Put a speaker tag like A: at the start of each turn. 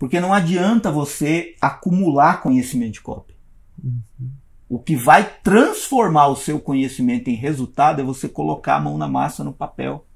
A: Porque não adianta você acumular conhecimento de cópia. Uhum. O que vai transformar o seu conhecimento em resultado é você colocar a mão na massa no papel